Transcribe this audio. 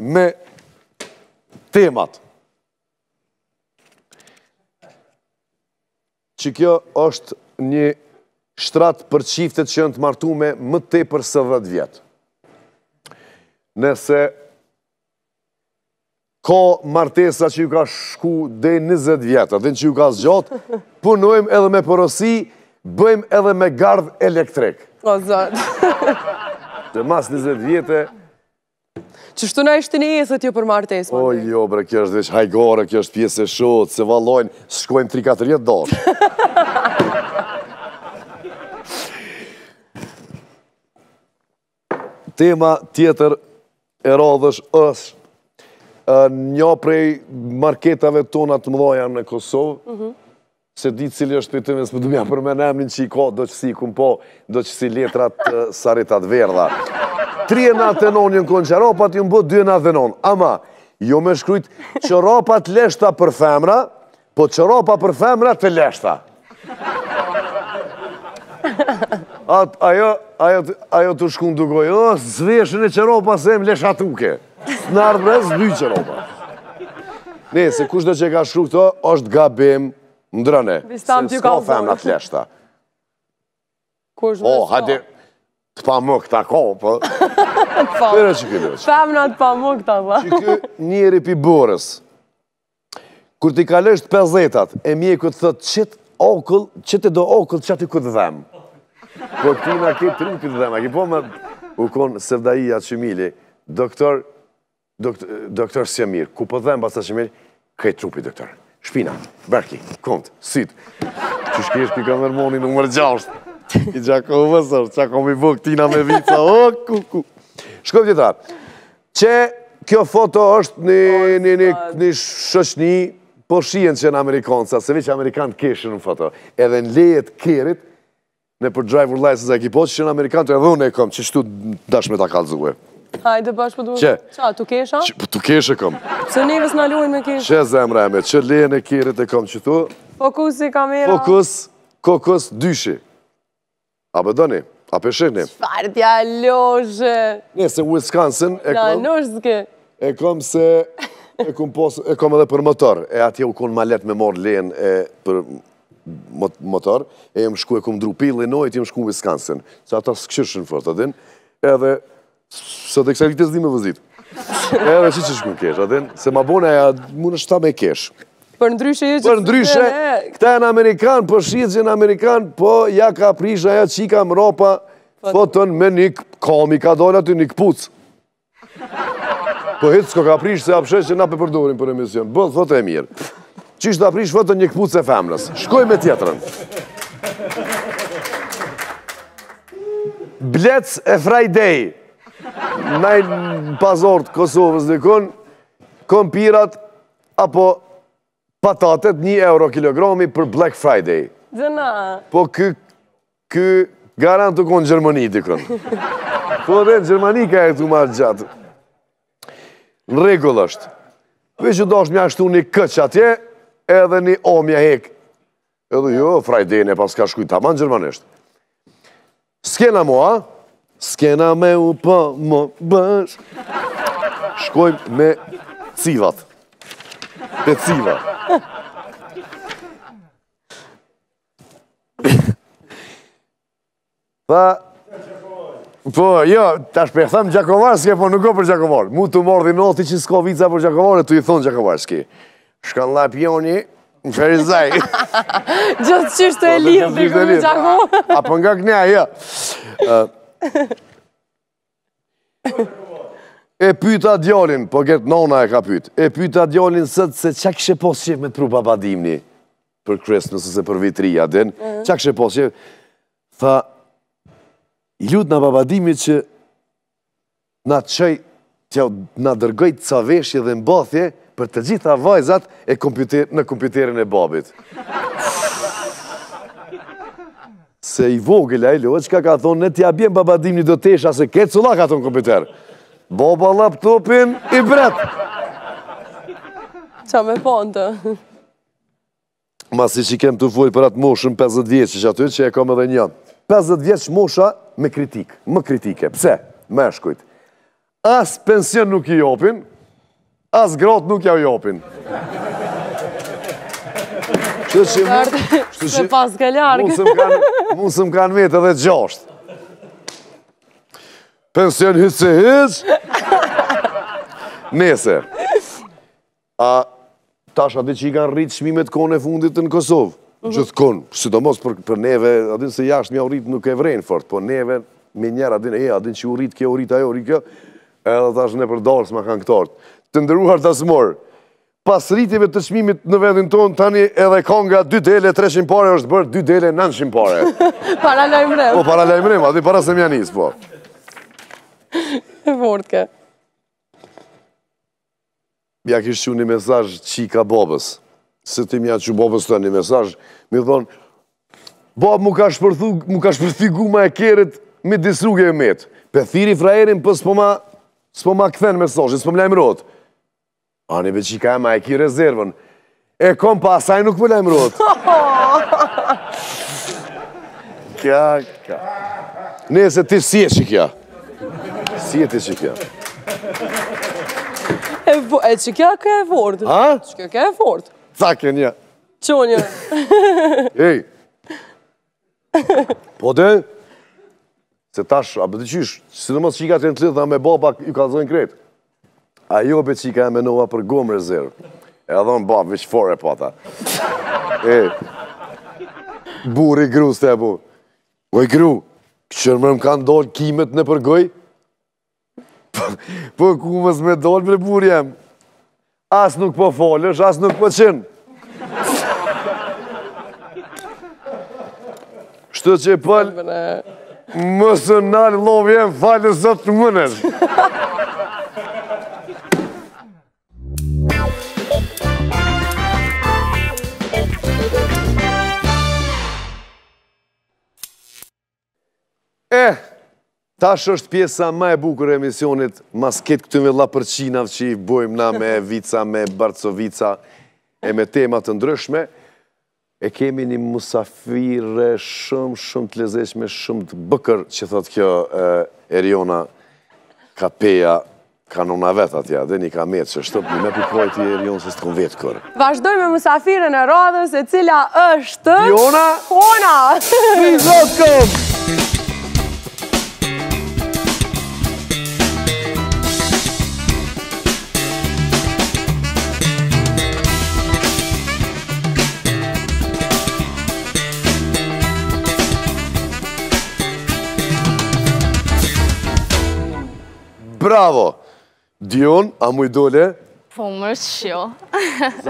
me temat. Që kjo është një shtratë për qiftet që në të martu me më te për së dhët vjetë. Nëse ka martesa që ju ka shku dhe i nëzët vjetë, atë në që ju ka zgjotë, punojmë edhe me porosi, bëjmë edhe me gardh elektrik. O, zërë! Dhe mas nëzët vjetë, Që shtu na ishte një jesët ju për martes? O, jo, bre, kjo është dheqë hajgore, kjo është pjesë e shodë, se valojnë, shkojnë 3-4 jetë dorë. Tema tjetër e radhësh është një prej marketave tona të mdoja në Kosovë, mhm. se di cilë është për të mësë për dëmja për menemin që i ka, do që si i kumpo, do që si letrat saritat verdha. 3 e na denon një në që rapat ju mbët 2 e na denon. Ama, jo me shkryt që rapat leshta për femra, po që rapa për femra të leshta. Ajo të shkun të gojë, o, zveshën e që rapa se em lesha tuke. Së nardë brez, dy që rapa. Ne, se kush dhe që ka shkru këto, është gabim ndrëne. Se s'ka femra të leshta. O, hadi të pa më këta ka, po. Përë po. që këtë vëqë. Femna të pa më këta, po. Që këtë njëri pi borës, kur ti kalësht pëzetat, e mje këtë thëtë qëtë okëll, qëtë e do okëll qëtë i këtë dhemë. Po ti në ke të rinë këtë dhemë, a këtë po me u konë sevdajia që mili, doktor, doktor si ku po dhemë basa që mili, këtë trupi, doktor. Shpina, Berki, Kont, Sit, që shkesh për kamermoni nëmër gjasht. I gjako u vësër, që ako i bëg tina me vica, o kuku. Shkëm tjetar, që kjo foto është një shëshni, po shien që në Amerikanë, sa se veqë Amerikanë keshën në foto, edhe në lejet kerit, në për driver license e kipot, që në Amerikanë të edhe unë e kom, që shtu dashme ta kalëzue. Hajde bashkë po duhet, që Qa, tu kesha? Po Tu tu kesha kom. Që neves në me kesha? Që zemre me, që lejën e kirit e kom që Fokus i kamera. Fokus, kokus, dyshi. A për dëni, a për shihni? Qëfarë tja loshe? Ne se Wisconsin e kom... Në loshe E kom se... E këmë posë, e kom edhe për motor. E atje u konë letë me morë lenë e për motor. E jem shku e kom drupi, lenojt, më shku Wisconsin. Se ata së këshëshën fërë të din. Edhe... Së të kësa e këtë me vëzit. Edhe që që shku në keshë, atë din. Se ma bona e a... Munë shta me kesh. Për ndryshe që... Për ndryshe, këta e në Amerikan, për po shqitë që në Amerikan, po ja ka prish në ja qika më ropa, po me një komi, i ka dojnë aty një këpuc. Po hitë s'ko ka prish se apëshe që na për për emision. Bë, thote e mirë. Qishtë a prish fëtë një këpuc e femrës? Shkoj me tjetërën. Blec e frajdej. Najnë pazort Kosovës dhe kënë kompirat, apo patatet, një euro kilogrami për Black Friday. Dëna. Po kë, kë, garantë të konë Gjermani të kënë. Po dhe në Gjermani ka e këtu marë gjatë. Në regullë është. Vë që do është mja shtu një këqë atje, edhe një omja hekë. Edhe jo, Friday në ka shkujtë, ta manë Skena mua, Skena me u për më bësh. Shkojmë me civatë. Peciva. Pa... Po, jo, tash për e thamë Gjakovarske, po nuk o për Gjakovar. Mu të mordi dhe nëti që s'ko vica për Gjakovar, e tu i thonë Gjakovarske. Shkan la pjoni, në ferizaj. Gjotë qështë të po, lirë, dhe këmë Gjakovar. A për nga kënja, jo. E pyta djallin, po gertë nona e ka pyta, e pyta djallin sëtë se qa kështë posë qef me të pru babadimni për Christmas ose për vitrija din, mhm. qa kështë posë qef, tha, i lutë nga babadimi që nga të qëj, nga dërgoj të caveshje dhe mbathje për të gjitha vajzat në kompjuterin e babit. Se i vogila i lutë, që ka ka thonë, ne t'ja bjem babadimni do tesha se ketë cula ka thonë kompjuterë. Boba laptopin i bret. Qa me pante? Po Masi që kem të fuj për atë moshën 50 vjeqë që aty që e kam edhe njën. 50 vjeqë mosha me kritikë, me kritike. Pse? Me shkujtë. As pension nuk i jopin, as grot nuk ja u jopin. Qështë që mund... Qështë që pas ke ljarkë. Munë së më kanë vetë edhe gjoshtë pension hytë se hytë. Nese. A tash adi që i kanë rritë shmimet kone fundit në Kosovë? Mhm. Gjithë konë, si mos për neve, adi se jashtë mja u rritë nuk e vrenë fort, po neve me njerë adi në e, adi që u rritë kjo u rritë ajo u rritë kjo, edhe tash ne për dalës ma kanë këtartë. Të ndëruhar të smorë, pas rritjeve të shmimit në vendin tonë, tani edhe ka nga 2 dele, 300 pare, është bërë 2 dele, 900 pare. Paralajmërem. Po, paralajmërem, adi para se mja njësë, po. E fortke. Mja kishë që një mesaj që i ka babës. Se ti mja që babës të një mesaj, mi thonë, babë mu ka shpërthigu ma e kerit me disruge e metë. Pe thiri frajerin për po, s'po ma këthen mesajin, s'po më lajmërot. Ani be që i ka e ma e ki rezervën. E kom pa asaj nuk më rotë. Kja, kja. Ne se ti si e që Kja. Si e ti që kjo? E që kjo kjo e fort? Ha? Që kjo kjo e fort? Tha kjo një? Qo një? Ej! Po dhe? Se tash, a bëtë qysh, si në mos qika të në të lidhë dhe me baba ju ka të zonë A jo be qika e menoha për gomë rezervë. E a dhonë babë, vishë fore po ata. E, buri gru, së te bu. Oj gru, që në mërëm ka ndonë kimet në përgoj, Po ku mës me dollë për burë jem? As nuk po folësh, as nuk po qen Shtë që pëllë, po mësë në nalë lovë jem, falë së të mënër. Eh! Tash është pjesa ma e bukur e emisionit mas ketë këtë me lapërqinavë që i bojmë na me vica, me barcovica e me temat të ndryshme. E kemi një musafire shumë, shumë të lezeqme, shumë të bëkër që thot kjo Eriona Kapeja kanona vetë atja, dhe një metë që shtëpë një me pukojt i se së të kon vetë kërë. Vashdoj me musafire në radhës e cila është... Diona? Ona! Fizot këmë! Bravo! Dion, a mu i dole? Po, mërës shio.